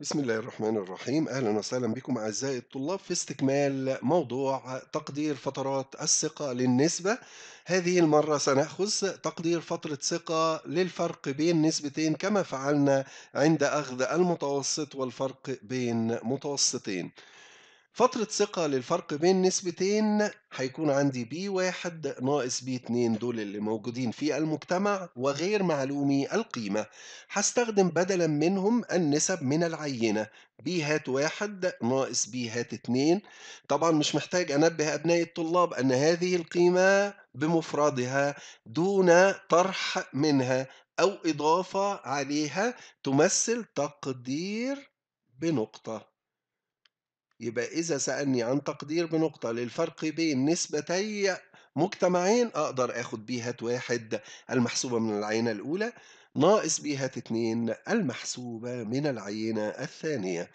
بسم الله الرحمن الرحيم أهلا وسهلا بكم أعزائي الطلاب في استكمال موضوع تقدير فترات الثقة للنسبة هذه المرة سنأخذ تقدير فترة ثقة للفرق بين نسبتين كما فعلنا عند أخذ المتوسط والفرق بين متوسطين فترة ثقة للفرق بين نسبتين هيكون عندي بي واحد ناقص بي اتنين دول اللي موجودين في المجتمع وغير معلومي القيمة هستخدم بدلا منهم النسب من العينة بي هات واحد ناقص بي هات اتنين طبعا مش محتاج أنبه أبناء الطلاب أن هذه القيمة بمفردها دون طرح منها أو إضافة عليها تمثل تقدير بنقطة يبقى إذا سألني عن تقدير بنقطة للفرق بين نسبتي مجتمعين أقدر أخد بيها واحد المحسوبة من العينة الأولى ناقص بيها اتنين المحسوبة من العينة الثانية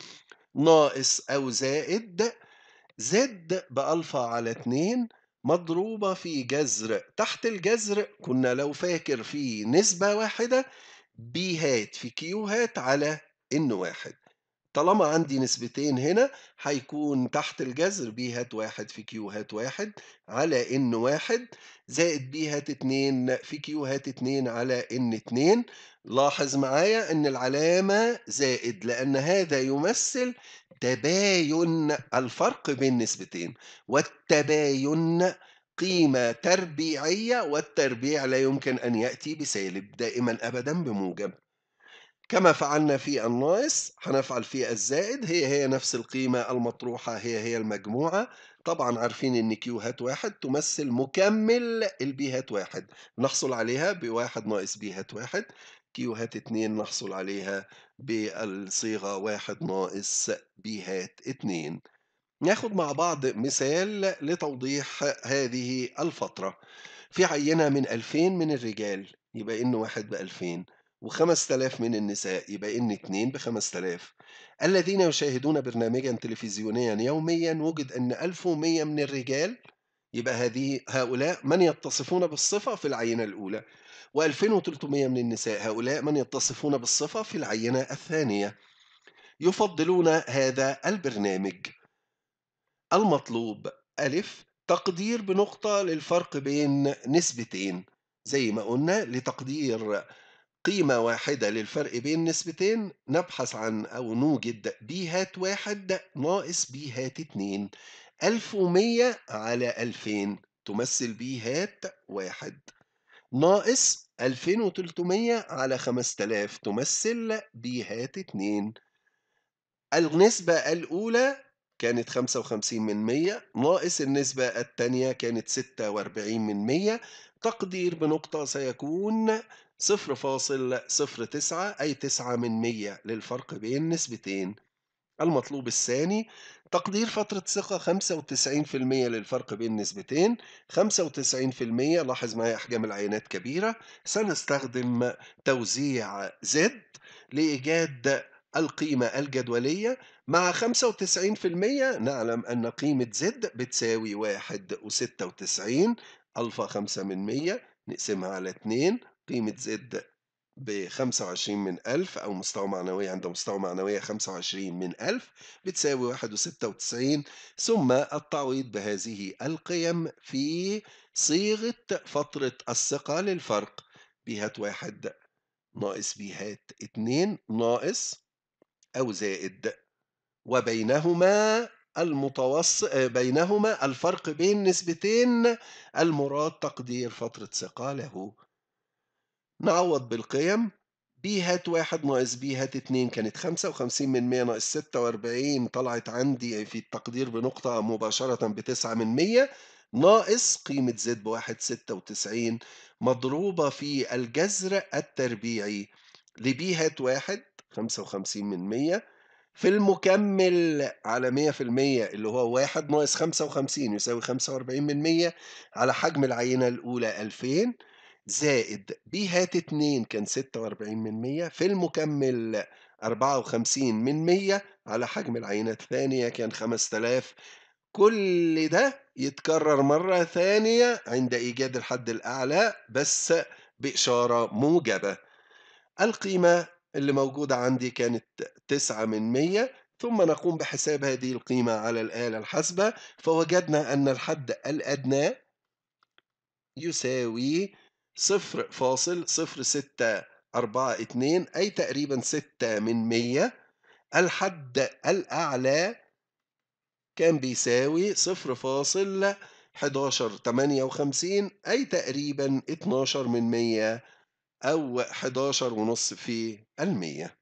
ناقص أو زائد زد بألفا على اتنين مضروبة في جذر تحت الجذر كنا لو فاكر في نسبة واحدة بيهات في كيوهات على إن واحد طالما عندي نسبتين هنا هيكون تحت الجذر بي هات واحد في كيو هات واحد على ان واحد زائد بي هات اتنين في كيو هات اتنين على ان اتنين لاحظ معايا ان العلامة زائد لان هذا يمثل تباين الفرق بين نسبتين والتباين قيمة تربيعية والتربيع لا يمكن أن يأتي بسالب دائما أبدا بموجب كما فعلنا في الناقص هنفعل في الزائد هي هي نفس القيمة المطروحة هي هي المجموعة طبعا عارفين ان كيو هات واحد تمثل مكمل البي هات واحد نحصل عليها بواحد ناقص بي هات واحد كيو هات اتنين نحصل عليها بالصيغة واحد ناقص بي هات اتنين ناخد مع بعض مثال لتوضيح هذه الفترة في عينة من 2000 من الرجال يبقى إن واحد ب 2000 و5000 من النساء يبقى إن 2 ب 5000 الذين يشاهدون برنامجا تلفزيونيا يوميا وجد أن 1100 من الرجال يبقى هذه هؤلاء من يتصفون بالصفة في العينة الأولى و2300 من النساء هؤلاء من يتصفون بالصفة في العينة الثانية يفضلون هذا البرنامج المطلوب ألف تقدير بنقطة للفرق بين نسبتين زي ما قلنا لتقدير قيمة واحدة للفرق بين نسبتين نبحث عن أو نوجد ب هات واحد ناقص ب هات اتنين ألف ومية على ألفين تمثل ب هات واحد ناقص ألفين وتلتمية على خمسة آلاف تمثل ب هات اتنين النسبة الأولى كانت خمسة وخمسين من مية ناقص النسبة الثانية كانت ستة وأربعين من مية تقدير بنقطة سيكون 0.09 أي 9 من 100 للفرق بين نسبتين المطلوب الثاني تقدير فترة ثقة 95% للفرق بين نسبتين 95% لاحظ معايا أحجام العينات كبيرة سنستخدم توزيع زد لإيجاد القيمة الجدولية مع 95% نعلم أن قيمة زد بتساوي 1 ألفا 5 من 100 نقسمها على 2 قيمة زد ب 25 من 1000 أو مستوى معنوية عند مستوى معنوية 25 من 1000 بتساوي 1.96 ثم التعويض بهذه القيم في صيغة فترة الثقة للفرق بيهات 1 ناقص بيهات 2 ناقص أو زائد وبينهما المتوسط بينهما الفرق بين نسبتين المراد تقدير فترة ثقة له نعوض بالقيم بي هات واحد ناقص بي هات اتنين كانت خمسة وخمسين من مية ناقص ستة وأربعين طلعت عندي في التقدير بنقطة مباشرة بتسعة من مية ناقص قيمة زد بواحد ستة وتسعين مضروبة في الجذر التربيعي لبي هات واحد خمسة وخمسين من مية في المكمل على مية في المية اللي هو واحد ناقص خمسة وخمسين يساوي خمسة وأربعين من مية على حجم العينة الأولى ألفين زائد بي هات 2 كان 46 من 100 في المكمل 54 من 100 على حجم العينة الثانية كان 5000 كل ده يتكرر مرة ثانية عند إيجاد الحد الأعلى بس بإشارة موجبة القيمة اللي موجودة عندي كانت 9 من 100 ثم نقوم بحساب هذه القيمة على الآلة الحاسبة فوجدنا أن الحد الأدنى يساوي صفر فاصل صفر ستة أربعة اتنين أي تقريبا ستة من مية الحد الأعلى كان بيساوي صفر فاصل 11 وخمسين أي تقريبا 12 من 100 أو 11 ونص في المية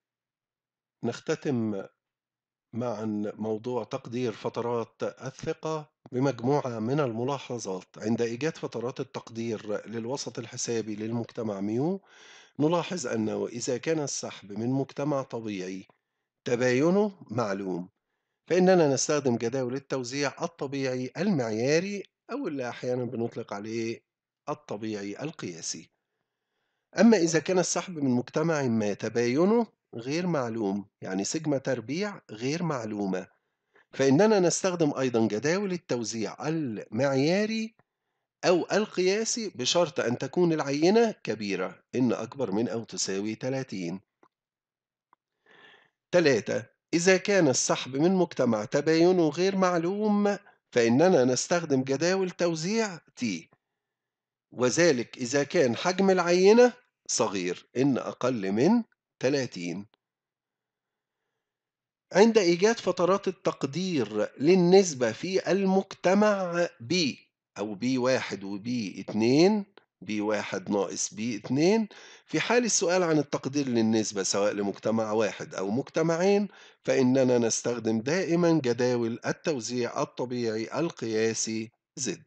نختتم معا موضوع تقدير فترات الثقة بمجموعة من الملاحظات عند إيجاد فترات التقدير للوسط الحسابي للمجتمع ميو نلاحظ أنه إذا كان السحب من مجتمع طبيعي تباينه معلوم فإننا نستخدم جداول التوزيع الطبيعي المعياري أو اللي أحيانا بنطلق عليه الطبيعي القياسي أما إذا كان السحب من مجتمع ما تباينه غير معلوم يعني سيجما تربيع غير معلومة فإننا نستخدم أيضا جداول التوزيع المعياري أو القياسي بشرط أن تكون العينة كبيرة إن أكبر من أو تساوي 30 ثلاثة إذا كان السحب من مجتمع تباينه غير معلوم فإننا نستخدم جداول توزيع T وذلك إذا كان حجم العينة صغير إن أقل من 30 عند إيجاد فترات التقدير للنسبة في المجتمع B أو B1 و B2 B1 ناقص B2 في حال السؤال عن التقدير للنسبة سواء لمجتمع واحد أو مجتمعين فإننا نستخدم دائما جداول التوزيع الطبيعي القياسي زد